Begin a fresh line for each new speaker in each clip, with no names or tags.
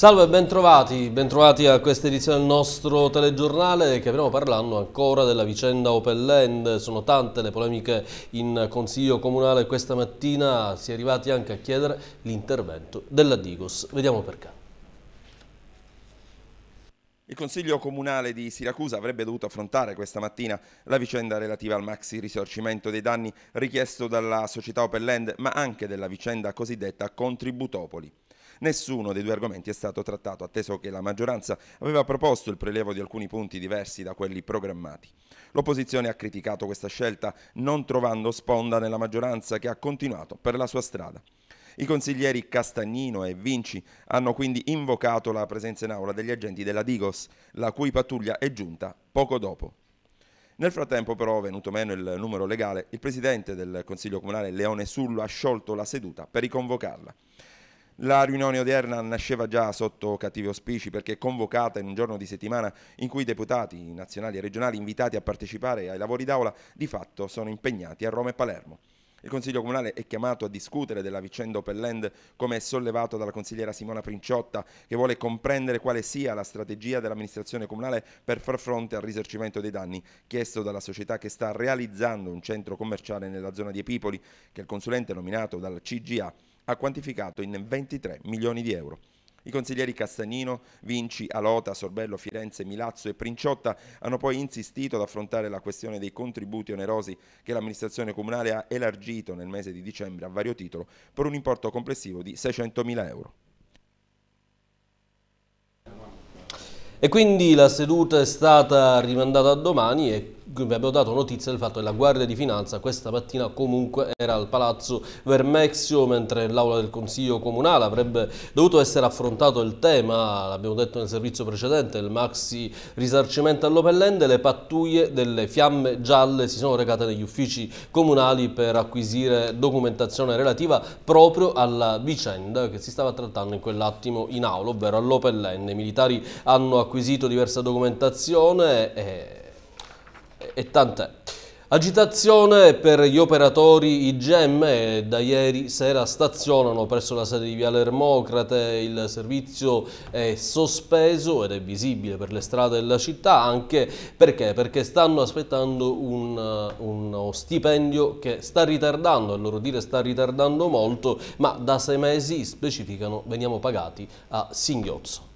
Salve, bentrovati, bentrovati a questa edizione del nostro telegiornale che abbiamo parlando ancora della vicenda Open Land. Sono tante le polemiche in Consiglio Comunale questa mattina,
si è arrivati anche a chiedere l'intervento della Digos. Vediamo perché. Il Consiglio Comunale di Siracusa avrebbe dovuto affrontare questa mattina la vicenda relativa al maxi risarcimento dei danni richiesto dalla società Open Land, ma anche della vicenda cosiddetta Contributopoli. Nessuno dei due argomenti è stato trattato, atteso che la maggioranza aveva proposto il prelevo di alcuni punti diversi da quelli programmati. L'opposizione ha criticato questa scelta non trovando sponda nella maggioranza che ha continuato per la sua strada. I consiglieri Castagnino e Vinci hanno quindi invocato la presenza in aula degli agenti della Digos, la cui pattuglia è giunta poco dopo. Nel frattempo però, venuto meno il numero legale, il presidente del Consiglio Comunale Leone Sullo ha sciolto la seduta per riconvocarla. La riunione odierna nasceva già sotto cattivi auspici perché è convocata in un giorno di settimana in cui i deputati nazionali e regionali invitati a partecipare ai lavori d'Aula di fatto sono impegnati a Roma e Palermo. Il Consiglio Comunale è chiamato a discutere della vicenda Opelland come sollevato dalla consigliera Simona Princiotta che vuole comprendere quale sia la strategia dell'amministrazione comunale per far fronte al risarcimento dei danni chiesto dalla società che sta realizzando un centro commerciale nella zona di Epipoli che il consulente nominato dal CGA ha quantificato in 23 milioni di euro. I consiglieri Castanino, Vinci, Alota, Sorbello, Firenze, Milazzo e Princiotta hanno poi insistito ad affrontare la questione dei contributi onerosi che l'amministrazione comunale ha elargito nel mese di dicembre a vario titolo per un importo complessivo di 600.000 euro.
E quindi la seduta è stata rimandata a domani e vi abbiamo dato notizia del fatto che la Guardia di Finanza questa mattina comunque era al Palazzo Vermexio mentre l'Aula del Consiglio Comunale avrebbe dovuto essere affrontato il tema, l'abbiamo detto nel servizio precedente, il maxi risarcimento all'Opelende, le pattuglie delle fiamme gialle si sono recate negli uffici comunali per acquisire documentazione relativa proprio alla vicenda che si stava trattando in quell'attimo in aula, ovvero all'Opelende. I militari hanno acquisito diversa documentazione e e tant'è. Agitazione per gli operatori IGM, da ieri sera stazionano presso la sede di Viale Ermocrate, il servizio è sospeso ed è visibile per le strade della città anche perché, perché stanno aspettando un, uno stipendio che sta ritardando, a loro dire sta ritardando molto, ma da sei mesi specificano veniamo pagati a singhiozzo.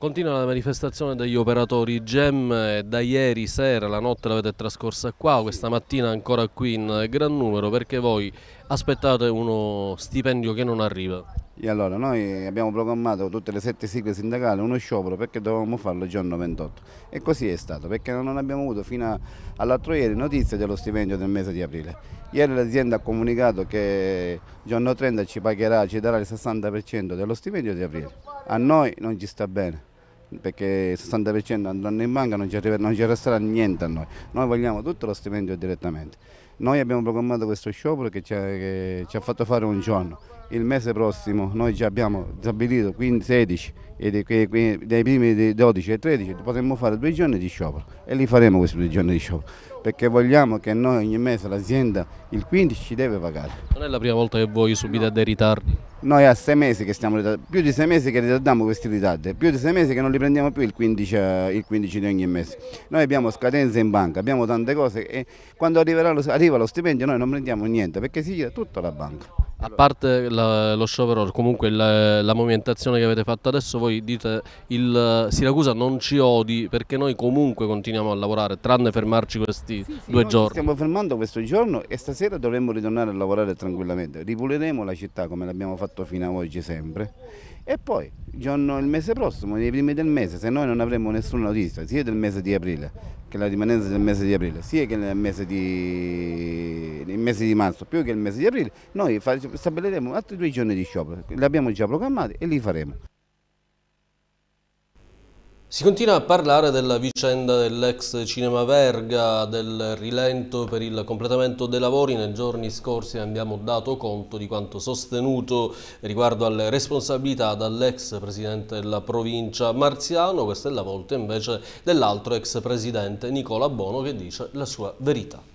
Continua la manifestazione degli operatori GEM, da ieri sera, la notte l'avete trascorsa qua, questa mattina ancora qui in gran numero, perché voi aspettate uno stipendio che non arriva?
E allora, noi abbiamo programmato tutte le sette sigle sindacali uno sciopero perché dovevamo farlo il giorno 28 e così è stato, perché non abbiamo avuto fino all'altro ieri notizie dello stipendio del mese di aprile. Ieri l'azienda ha comunicato che il giorno 30 ci pagherà, ci darà il 60% dello stipendio di aprile. A noi non ci sta bene perché il 60% andranno in banca, non ci, non ci resterà niente a noi. Noi vogliamo tutto lo stipendio direttamente. Noi abbiamo programmato questo sciopero che ci ha, che ci ha fatto fare un giorno, il mese prossimo noi già abbiamo stabilito 15, 16 e dai primi 12 e 13 potremmo fare due giorni di sciopero e li faremo questi due giorni di sciopero perché vogliamo che noi ogni mese l'azienda il 15 ci deve pagare. Non è la prima volta che voi subite no. dei ritardi? Noi a sei mesi che stiamo ritardando, più di sei mesi che ritardiamo questi ritardi, più di sei mesi che non li prendiamo più il 15, eh, il 15 di ogni mese. Noi abbiamo scadenze in banca, abbiamo tante cose e quando arriva lo stipendio noi non prendiamo niente perché si gira tutto alla banca.
A parte la, lo sciopero, comunque la, la, movimentazione che avete fatto adesso, voi dite il Siracusa non ci odi perché noi comunque continuiamo a lavorare, tranne fermarci questi sì, sì, due giorni.
Stiamo fermando questo giorno e stasera dovremmo ritornare a lavorare tranquillamente. Ripuleremo la città come l'abbiamo fatto fino ad oggi sempre e poi giorno, il mese prossimo, nei primi del mese, se noi non avremo nessuna notizia, sia del mese di aprile, che la rimanenza del mese di aprile, sia che il mese di, il mese di marzo, più che il mese di aprile, noi stabiliremo altri due giorni di sciopero, li abbiamo già programmati e li faremo.
Si continua a parlare della vicenda dell'ex Cinema Verga, del rilento per il completamento dei lavori. Nei giorni scorsi abbiamo dato conto di quanto sostenuto riguardo alle responsabilità dall'ex presidente della provincia Marziano. Questa è la volta invece dell'altro ex presidente Nicola Bono che dice la sua verità.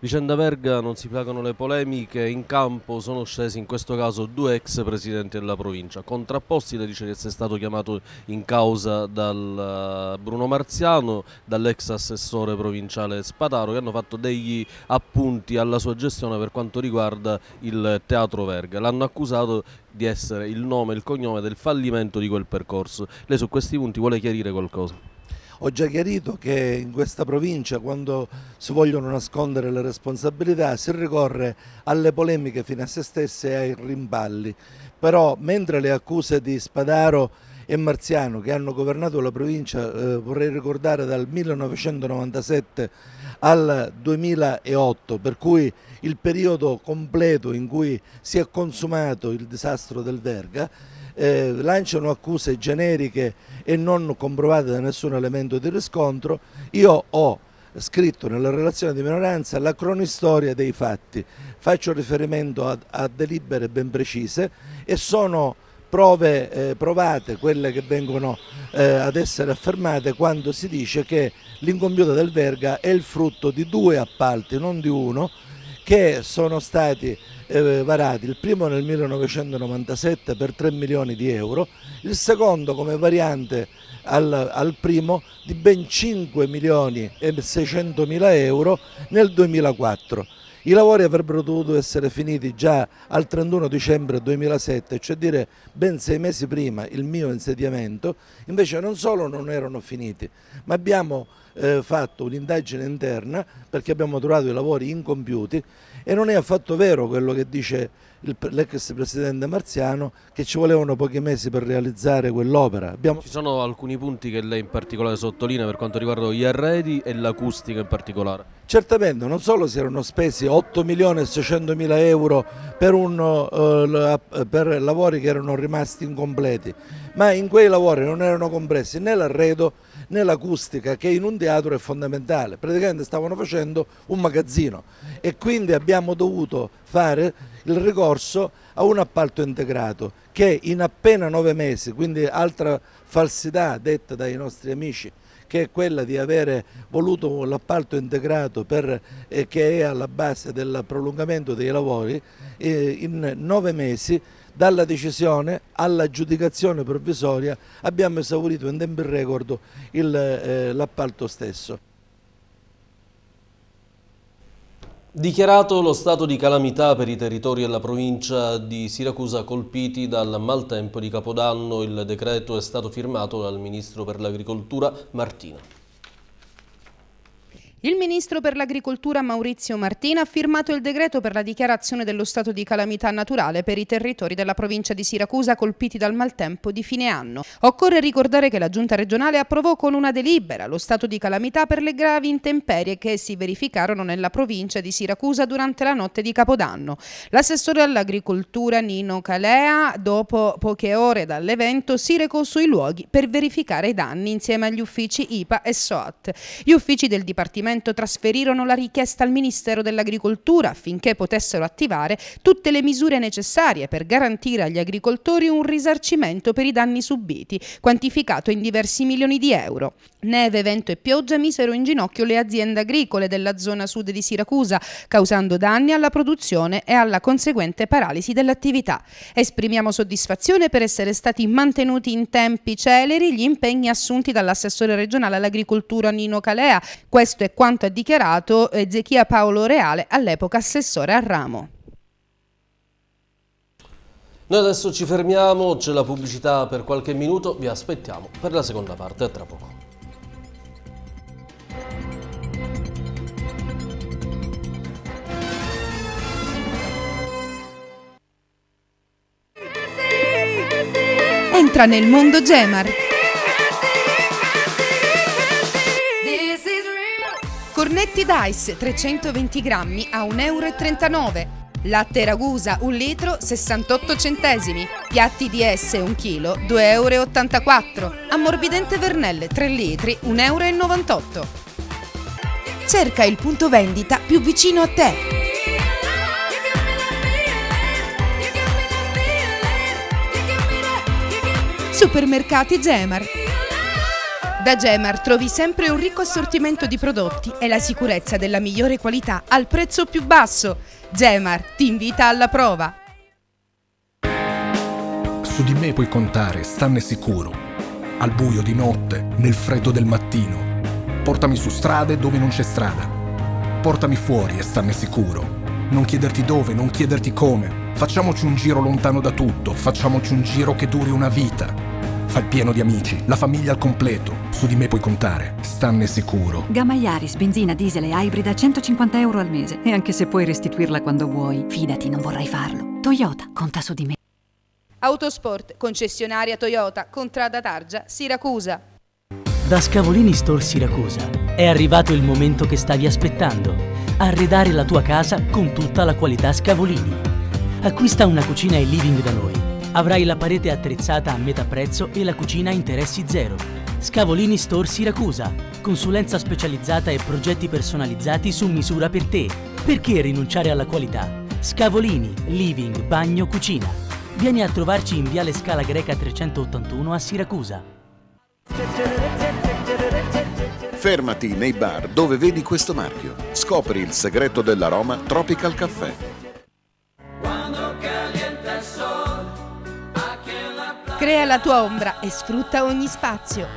Vicenda Verga non si placano le polemiche, in campo sono scesi in questo caso due ex presidenti della provincia, contrapposti le dice di essere stato chiamato in causa dal eh, Bruno Marziano, dall'ex assessore provinciale Spataro che hanno fatto degli appunti alla sua gestione per quanto riguarda il Teatro Verga, l'hanno accusato di essere il nome e il cognome del fallimento di quel percorso. Lei su questi punti vuole chiarire qualcosa?
Ho già chiarito che in questa provincia quando si vogliono nascondere le responsabilità si ricorre alle polemiche fino a se stesse e ai rimballi. Però mentre le accuse di Spadaro e Marziano che hanno governato la provincia, eh, vorrei ricordare, dal 1997 al 2008, per cui il periodo completo in cui si è consumato il disastro del Verga, eh, lanciano accuse generiche e non comprovate da nessun elemento di riscontro, io ho scritto nella relazione di minoranza la cronistoria dei fatti, faccio riferimento a, a delibere ben precise e sono prove eh, provate quelle che vengono eh, ad essere affermate quando si dice che l'incompiuta del Verga è il frutto di due appalti, non di uno, che sono stati eh, varati, il primo nel 1997 per 3 milioni di euro, il secondo come variante al, al primo di ben 5 milioni e 600 mila euro nel 2004. I lavori avrebbero dovuto essere finiti già al 31 dicembre 2007, cioè dire ben sei mesi prima il mio insediamento, invece non solo non erano finiti, ma abbiamo eh, fatto un'indagine interna perché abbiamo trovato i lavori incompiuti e non è affatto vero quello che dice l'ex presidente Marziano che ci volevano pochi mesi per realizzare quell'opera. Abbiamo...
Ci sono alcuni punti che lei in particolare sottolinea per quanto riguarda gli arredi e l'acustica in particolare.
Certamente, non solo si erano spesi 8 milioni e 600 mila euro per, uno, eh, per lavori che erano rimasti incompleti, ma in quei lavori non erano compressi né l'arredo nell'acustica che in un teatro è fondamentale. Praticamente stavano facendo un magazzino e quindi abbiamo dovuto fare il ricorso a un appalto integrato che in appena nove mesi, quindi altra falsità detta dai nostri amici che è quella di avere voluto l'appalto integrato per, eh, che è alla base del prolungamento dei lavori eh, in nove mesi dalla decisione all'aggiudicazione provvisoria abbiamo esaurito in tempo record eh, l'appalto stesso.
Dichiarato lo stato di calamità per i territori e la provincia di Siracusa colpiti dal maltempo di Capodanno, il decreto è stato firmato dal Ministro per l'Agricoltura Martino.
Il ministro per l'agricoltura Maurizio Martina ha firmato il decreto per la dichiarazione dello stato di calamità naturale per i territori della provincia di Siracusa colpiti dal maltempo di fine anno. Occorre ricordare che la giunta regionale approvò con una delibera lo stato di calamità per le gravi intemperie che si verificarono nella provincia di Siracusa durante la notte di Capodanno. L'assessore all'agricoltura Nino Calea, dopo poche ore dall'evento, si recò sui luoghi per verificare i danni insieme agli uffici IPA e SOAT. Gli uffici del Dipartimento Parlamento trasferirono la richiesta al Ministero dell'Agricoltura affinché potessero attivare tutte le misure necessarie per garantire agli agricoltori un risarcimento per i danni subiti, quantificato in diversi milioni di euro. Neve, vento e pioggia misero in ginocchio le aziende agricole della zona sud di Siracusa, causando danni alla produzione e alla conseguente paralisi dell'attività. Esprimiamo soddisfazione per essere stati mantenuti in tempi celeri gli impegni assunti dall'assessore regionale all'agricoltura Nino Calea. Questo è quanto ha dichiarato Ezechia eh, Paolo Reale, all'epoca assessore a ramo.
Noi adesso ci fermiamo, c'è la pubblicità per qualche minuto, vi aspettiamo per la seconda parte, tra poco.
Entra nel mondo Gemar Cornetti Dice 320 grammi a 1,39 euro. Latte Ragusa 1 litro 68 centesimi, piatti DS 1 kg 2,84 euro, ammorbidente Vernelle 3 litri 1,98 euro. Cerca il punto vendita più vicino a te. Supermercati Gemar da Gemar trovi sempre un ricco assortimento di prodotti e la sicurezza della migliore qualità al prezzo più basso. Gemar ti invita alla prova.
Su di me puoi contare, stanne sicuro. Al buio di notte, nel freddo del mattino. Portami su strade dove non c'è strada. Portami fuori e stanne sicuro. Non chiederti dove, non chiederti come. Facciamoci un giro lontano da tutto, facciamoci un giro che duri una vita Fai pieno di amici, la famiglia al completo. Su di me puoi contare, stanne sicuro.
Gamma Yaris, benzina, diesel e ibrida a 150 euro al mese. E anche se puoi restituirla quando vuoi,
fidati, non vorrai farlo. Toyota, conta su di me.
Autosport, concessionaria Toyota, contrada Targia, Siracusa.
Da Scavolini Store Siracusa è arrivato il momento che stavi aspettando. Arredare la tua casa con tutta la qualità Scavolini. Acquista una cucina e living da noi Avrai la parete attrezzata a metà prezzo e la cucina a interessi zero. Scavolini Store Siracusa. Consulenza specializzata e progetti personalizzati su misura per te. Perché rinunciare alla qualità? Scavolini, living, bagno, cucina. Vieni a trovarci in Viale Scala Greca 381 a Siracusa.
Fermati nei bar dove vedi questo marchio. Scopri il segreto dell'aroma Tropical Caffè
Crea la tua ombra e sfrutta ogni spazio.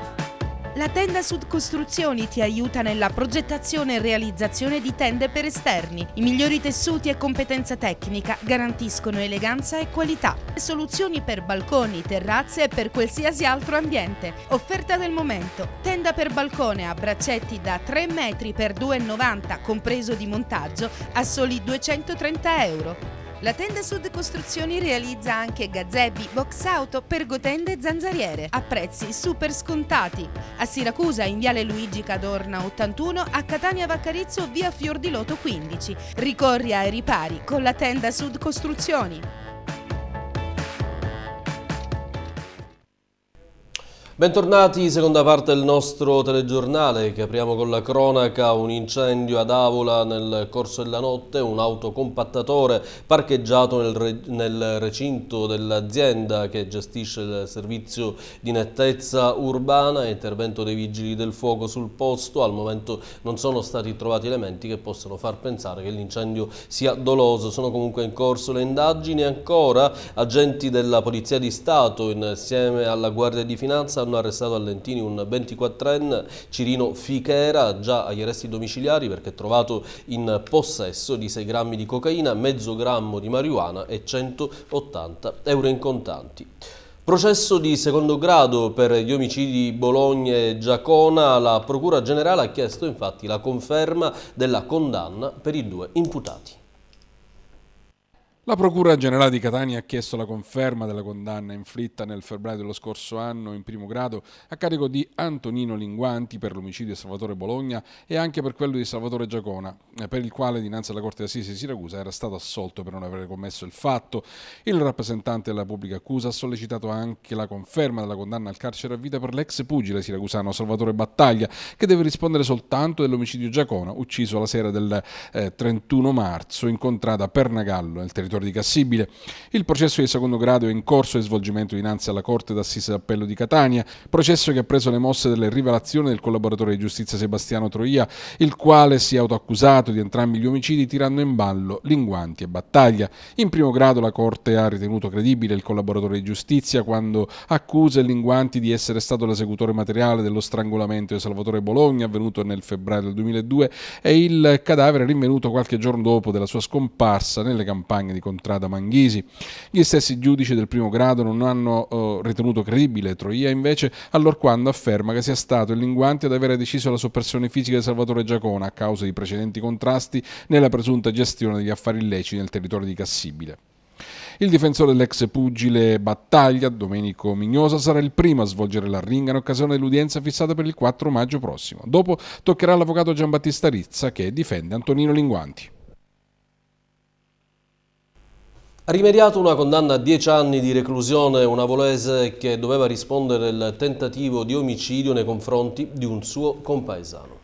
La tenda Sud Costruzioni ti aiuta nella progettazione e realizzazione di tende per esterni. I migliori tessuti e competenza tecnica garantiscono eleganza e qualità. Soluzioni per balconi, terrazze e per qualsiasi altro ambiente. Offerta del momento. Tenda per balcone a braccetti da 3 metri x 2,90 compreso di montaggio a soli 230 euro. La tenda Sud Costruzioni realizza anche gazzebi, box auto, pergotende e zanzariere a prezzi super scontati. A Siracusa in Viale Luigi Cadorna 81, a Catania Vaccarizzo via Fior di Loto 15. Ricorri ai ripari con la tenda Sud Costruzioni.
Bentornati, seconda parte del nostro telegiornale che apriamo con la cronaca, un incendio ad Avola nel corso della notte, un autocompattatore parcheggiato nel, re, nel recinto dell'azienda che gestisce il servizio di nettezza urbana, intervento dei vigili del fuoco sul posto, al momento non sono stati trovati elementi che possano far pensare che l'incendio sia doloso, sono comunque in corso le indagini, ancora agenti della Polizia di Stato insieme alla Guardia di Finanza hanno hanno arrestato a Lentini un 24enne Cirino Fichera già agli arresti domiciliari perché trovato in possesso di 6 grammi di cocaina, mezzo grammo di marijuana e 180 euro in contanti. Processo di secondo grado per gli omicidi Bologna e Giacona, la Procura Generale ha chiesto infatti la conferma della condanna per i due imputati.
La Procura Generale di Catania ha chiesto la conferma della condanna inflitta nel febbraio dello scorso anno in primo grado a carico di Antonino Linguanti per l'omicidio di Salvatore Bologna e anche per quello di Salvatore Giacona, eh, per il quale dinanzi alla Corte d'Assise di Siracusa era stato assolto per non aver commesso il fatto. Il rappresentante della pubblica accusa ha sollecitato anche la conferma della condanna al carcere a vita per l'ex pugile siracusano Salvatore Battaglia, che deve rispondere soltanto dell'omicidio Giacona, ucciso la sera del 31 eh, marzo in contrada Pernagallo, nel territorio Victor di Cassibile. Il processo di secondo grado è in corso e svolgimento dinanzi alla Corte d'Assise d'Appello di Catania, processo che ha preso le mosse delle rivelazioni del collaboratore di giustizia Sebastiano Troia, il quale si è autoaccusato di entrambi gli omicidi tirando in ballo Linguanti e Battaglia. In primo grado la Corte ha ritenuto credibile il collaboratore di giustizia quando accusa Linguanti di essere stato l'esecutore materiale dello strangolamento di Salvatore Bologna avvenuto nel febbraio del 2002 e il cadavere rinvenuto qualche giorno dopo della sua scomparsa nelle campagne di contrada Manghisi. Gli stessi giudici del primo grado non hanno eh, ritenuto credibile Troia invece allorquando afferma che sia stato il linguante ad avere deciso la soppressione fisica di Salvatore Giacona a causa di precedenti contrasti nella presunta gestione degli affari illeciti nel territorio di Cassibile. Il difensore dell'ex pugile Battaglia, Domenico Mignosa, sarà il primo a svolgere la ringa in occasione dell'udienza fissata per il 4 maggio prossimo. Dopo toccherà l'avvocato Giambattista Rizza che difende Antonino Linguanti.
Ha rimediato una condanna a 10 anni di reclusione una volese che doveva rispondere al tentativo di omicidio nei confronti di un suo compaesano.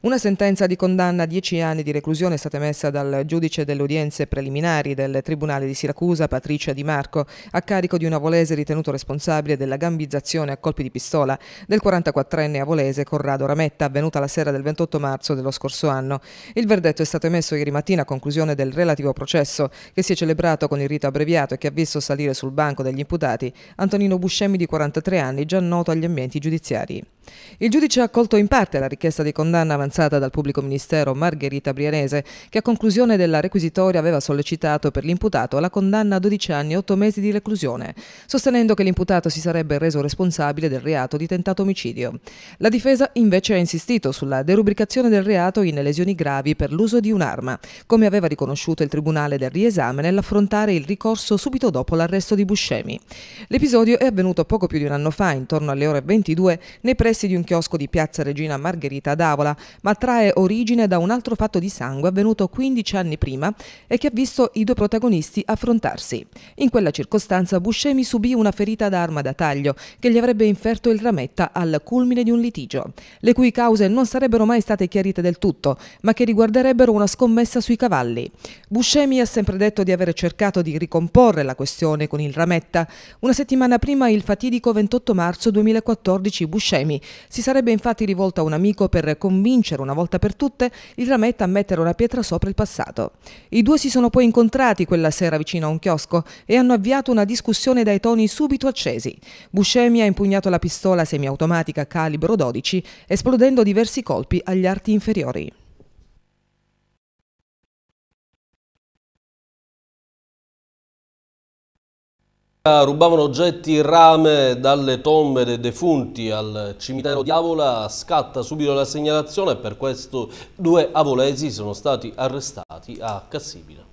Una sentenza di condanna a 10 anni di reclusione è stata emessa dal giudice delle udienze preliminari del Tribunale di Siracusa, Patricia Di Marco, a carico di un avolese ritenuto responsabile della gambizzazione a colpi di pistola del 44enne avolese Corrado Rametta, avvenuta la sera del 28 marzo dello scorso anno. Il verdetto è stato emesso ieri mattina a conclusione del relativo processo, che si è celebrato con il rito abbreviato e che ha visto salire sul banco degli imputati Antonino Buscemi di 43 anni, già noto agli ambienti giudiziari. Il giudice ha accolto in parte la richiesta di condanna avanzata avanzata dal pubblico ministero Margherita Brianese, che a conclusione della requisitoria aveva sollecitato per l'imputato la condanna a 12 anni e 8 mesi di reclusione, sostenendo che l'imputato si sarebbe reso responsabile del reato di tentato omicidio. La difesa invece ha insistito sulla derubricazione del reato in lesioni gravi per l'uso di un'arma, come aveva riconosciuto il Tribunale del riesame nell'affrontare il ricorso subito dopo l'arresto di Buscemi. L'episodio è avvenuto poco più di un anno fa, intorno alle ore 22, nei pressi di un chiosco di piazza Regina Margherita d'Avola, ma trae origine da un altro fatto di sangue avvenuto 15 anni prima e che ha visto i due protagonisti affrontarsi. In quella circostanza Buscemi subì una ferita d'arma da taglio che gli avrebbe inferto il rametta al culmine di un litigio, le cui cause non sarebbero mai state chiarite del tutto, ma che riguarderebbero una scommessa sui cavalli. Buscemi ha sempre detto di aver cercato di ricomporre la questione con il rametta. Una settimana prima, il fatidico 28 marzo 2014, Buscemi si sarebbe infatti rivolto a un amico per convincere vincere una volta per tutte il Rametta a mettere una pietra sopra il passato. I due si sono poi incontrati quella sera vicino a un chiosco e hanno avviato una discussione dai toni subito accesi. Buscemi ha impugnato la pistola semiautomatica calibro 12, esplodendo diversi colpi agli arti inferiori. Rubavano oggetti
rame dalle tombe dei defunti al cimitero di Avola, scatta subito la segnalazione e per questo due avolesi sono stati arrestati a Cassibile.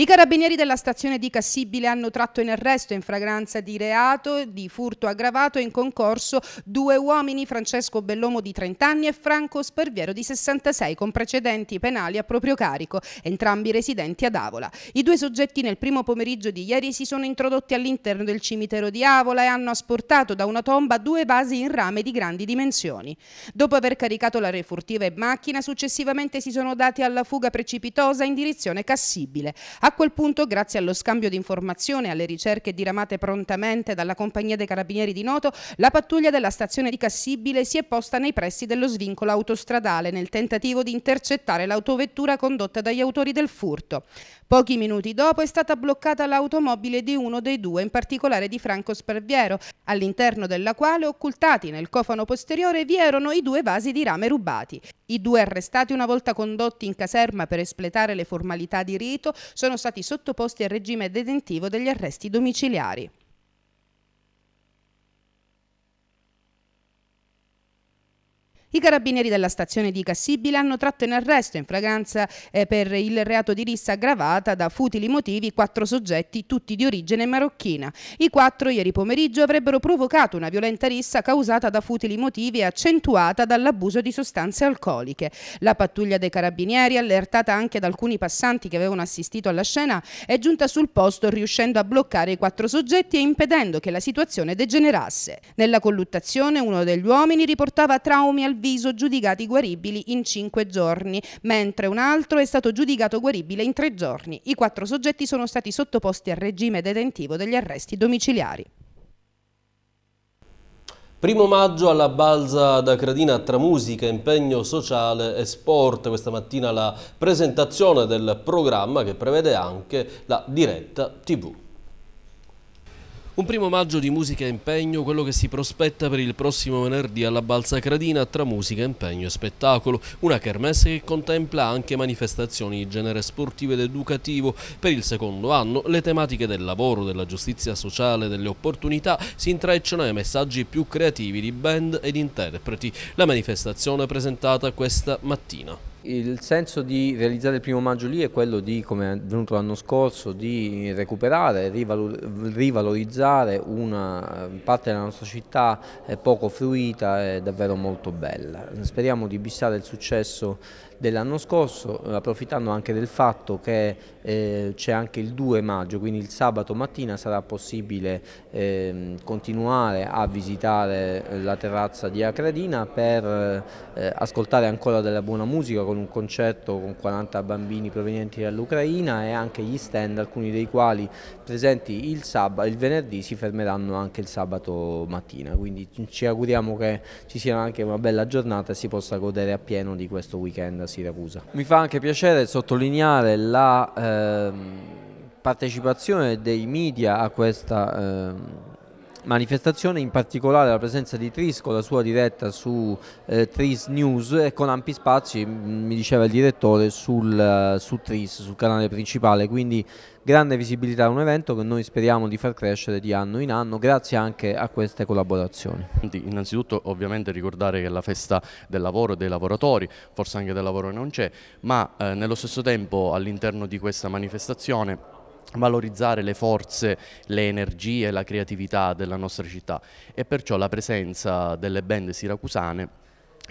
I carabinieri della stazione di Cassibile hanno tratto in arresto in fragranza di reato di furto aggravato in concorso due uomini, Francesco Bellomo di 30 anni e Franco Sperviero di 66, con precedenti penali a proprio carico, entrambi residenti ad Avola. I due soggetti nel primo pomeriggio di ieri si sono introdotti all'interno del cimitero di Avola e hanno asportato da una tomba due vasi in rame di grandi dimensioni. Dopo aver caricato la refurtiva e macchina, successivamente si sono dati alla fuga precipitosa in direzione Cassibile. A a quel punto, grazie allo scambio di informazioni e alle ricerche diramate prontamente dalla compagnia dei carabinieri di Noto, la pattuglia della stazione di Cassibile si è posta nei pressi dello svincolo autostradale nel tentativo di intercettare l'autovettura condotta dagli autori del furto. Pochi minuti dopo è stata bloccata l'automobile di uno dei due, in particolare di Franco Sparviero, all'interno della quale, occultati nel cofano posteriore, vi erano i due vasi di rame rubati. I due arrestati, una volta condotti in caserma per espletare le formalità di rito, sono stati sottoposti al regime detentivo degli arresti domiciliari. I carabinieri della stazione di Cassibile hanno tratto in arresto in fragranza eh, per il reato di rissa aggravata da futili motivi quattro soggetti, tutti di origine marocchina. I quattro ieri pomeriggio avrebbero provocato una violenta rissa causata da futili motivi e accentuata dall'abuso di sostanze alcoliche. La pattuglia dei carabinieri, allertata anche da alcuni passanti che avevano assistito alla scena, è giunta sul posto riuscendo a bloccare i quattro soggetti e impedendo che la situazione degenerasse. Nella colluttazione uno degli uomini riportava traumi al viso giudicati guaribili in 5 giorni, mentre un altro è stato giudicato guaribile in 3 giorni. I quattro soggetti sono stati sottoposti al regime detentivo degli arresti domiciliari.
Primo maggio alla Balza da Cradina tra musica, impegno sociale e sport. Questa mattina la presentazione del programma che prevede anche la diretta tv. Un primo maggio di musica e impegno, quello che si prospetta per il prossimo venerdì alla Balzacradina tra musica, impegno e spettacolo. Una kermesse che contempla anche manifestazioni di genere sportivo ed educativo. Per il secondo anno le tematiche del lavoro, della giustizia sociale, delle opportunità si intrecciano ai messaggi più creativi di band ed interpreti. La manifestazione è presentata questa mattina il senso di realizzare il primo
maggio lì è quello di, come è avvenuto l'anno scorso, di recuperare, rivalorizzare una parte della nostra città eh, poco fruita e davvero molto bella. Speriamo di bissare il successo dell'anno scorso, eh, approfittando anche del fatto che eh, c'è anche il 2 maggio, quindi il sabato mattina sarà possibile eh, continuare a visitare eh, la terrazza di Acradina per eh, ascoltare ancora della buona musica con un concerto con 40 bambini provenienti dall'Ucraina e anche gli stand, alcuni dei quali presenti il, sabato, il venerdì si fermeranno anche il sabato mattina, quindi ci auguriamo che ci sia anche una bella giornata e si possa godere appieno di questo weekend Siracusa. Mi fa anche piacere sottolineare la eh, partecipazione dei media a questa eh, manifestazione, in particolare la presenza di Tris con la sua diretta su eh, Tris News e con ampi spazi, mi diceva il direttore, sul, eh, su Tris, sul canale principale, quindi grande visibilità a un evento che noi speriamo di far crescere di anno in anno grazie anche a queste collaborazioni. Innanzitutto ovviamente ricordare che la festa del lavoro dei lavoratori, forse anche del lavoro non c'è, ma eh, nello stesso tempo all'interno di questa manifestazione valorizzare le forze, le energie, la creatività della nostra città e perciò la presenza delle band siracusane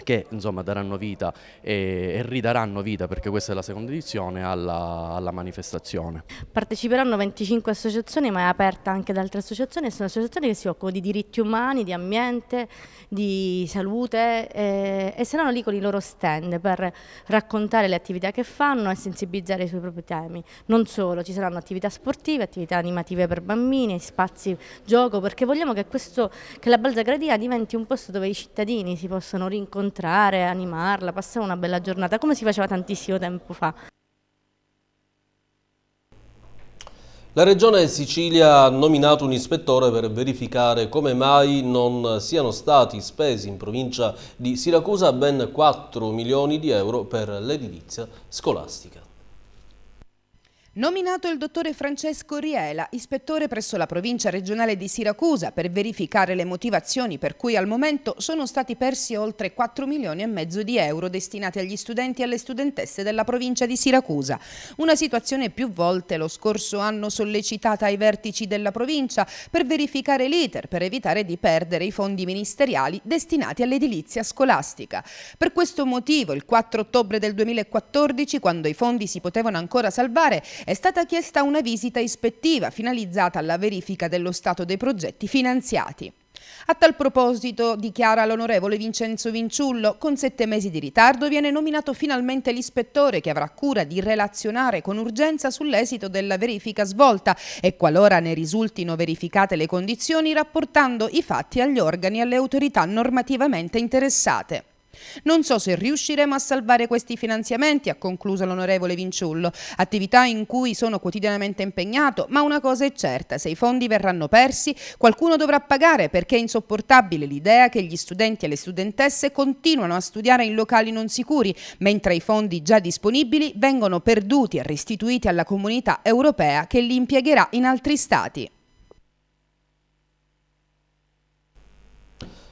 che insomma daranno vita e, e, ridaranno vita, perché questa è la seconda edizione, alla, alla, manifestazione. Parteciperanno 25 associazioni, ma è aperta anche ad altre associazioni, sono associazioni che si occupano di diritti umani, di ambiente, di salute eh, e saranno lì con i loro stand per raccontare le attività che fanno e sensibilizzare sui propri temi. Non solo, ci saranno attività sportive, attività animative per bambini, spazi gioco, perché vogliamo che, questo, che la Balzagradia diventi un posto dove i cittadini si possono rincontrare incontrare, animarla, passare una bella giornata, come si faceva tantissimo tempo fa.
La Regione Sicilia ha nominato un ispettore per verificare come mai non siano stati spesi in provincia di Siracusa ben 4 milioni di euro per l'edilizia scolastica.
Nominato il dottore Francesco Riela, ispettore presso la provincia regionale di Siracusa per verificare le motivazioni per cui al momento sono stati persi oltre 4 milioni e mezzo di euro destinati agli studenti e alle studentesse della provincia di Siracusa. Una situazione più volte lo scorso anno sollecitata ai vertici della provincia per verificare l'iter per evitare di perdere i fondi ministeriali destinati all'edilizia scolastica. Per questo motivo il 4 ottobre del 2014, quando i fondi si potevano ancora salvare, è stata chiesta una visita ispettiva finalizzata alla verifica dello stato dei progetti finanziati. A tal proposito, dichiara l'onorevole Vincenzo Vinciullo, con sette mesi di ritardo viene nominato finalmente l'ispettore che avrà cura di relazionare con urgenza sull'esito della verifica svolta e qualora ne risultino verificate le condizioni rapportando i fatti agli organi e alle autorità normativamente interessate. Non so se riusciremo a salvare questi finanziamenti, ha concluso l'onorevole Vinciullo, attività in cui sono quotidianamente impegnato, ma una cosa è certa, se i fondi verranno persi, qualcuno dovrà pagare perché è insopportabile l'idea che gli studenti e le studentesse continuano a studiare in locali non sicuri, mentre i fondi già disponibili vengono perduti e restituiti alla comunità europea che li impiegherà in altri stati.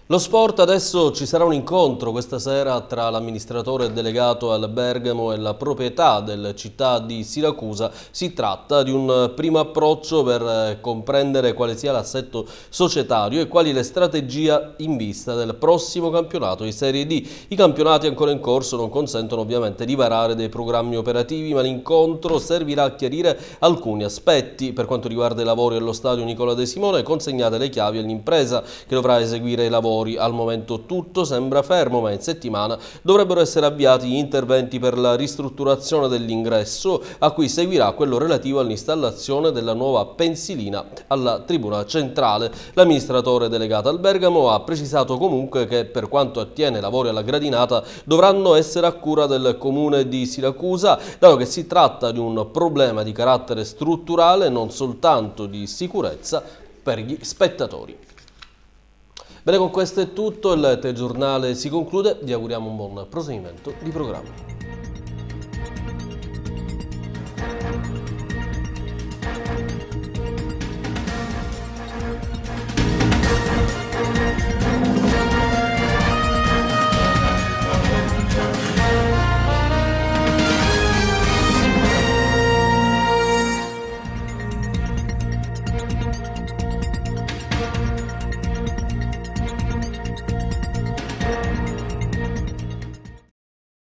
Lo sport, adesso ci sarà un incontro questa sera tra l'amministratore delegato al Bergamo e la proprietà del città di Siracusa. Si tratta di un eh, primo approccio per eh, comprendere quale sia l'assetto societario e quali le strategie in vista del prossimo campionato di Serie D. I campionati ancora in corso non consentono ovviamente di varare dei programmi operativi, ma l'incontro servirà a chiarire alcuni aspetti. Per quanto riguarda i lavori allo stadio Nicola De Simone, consegnate le chiavi all'impresa che dovrà eseguire i lavori lavori. Al momento tutto sembra fermo, ma in settimana dovrebbero essere avviati gli interventi per la ristrutturazione dell'ingresso, a cui seguirà quello relativo all'installazione della nuova pensilina alla Tribuna Centrale. L'amministratore delegato al Bergamo ha precisato comunque che per quanto attiene lavori alla gradinata dovranno essere a cura del comune di Siracusa, dato che si tratta di un problema di carattere strutturale non soltanto di sicurezza per gli spettatori. Bene, con questo è tutto, il telegiornale si conclude, vi auguriamo un buon proseguimento di programma.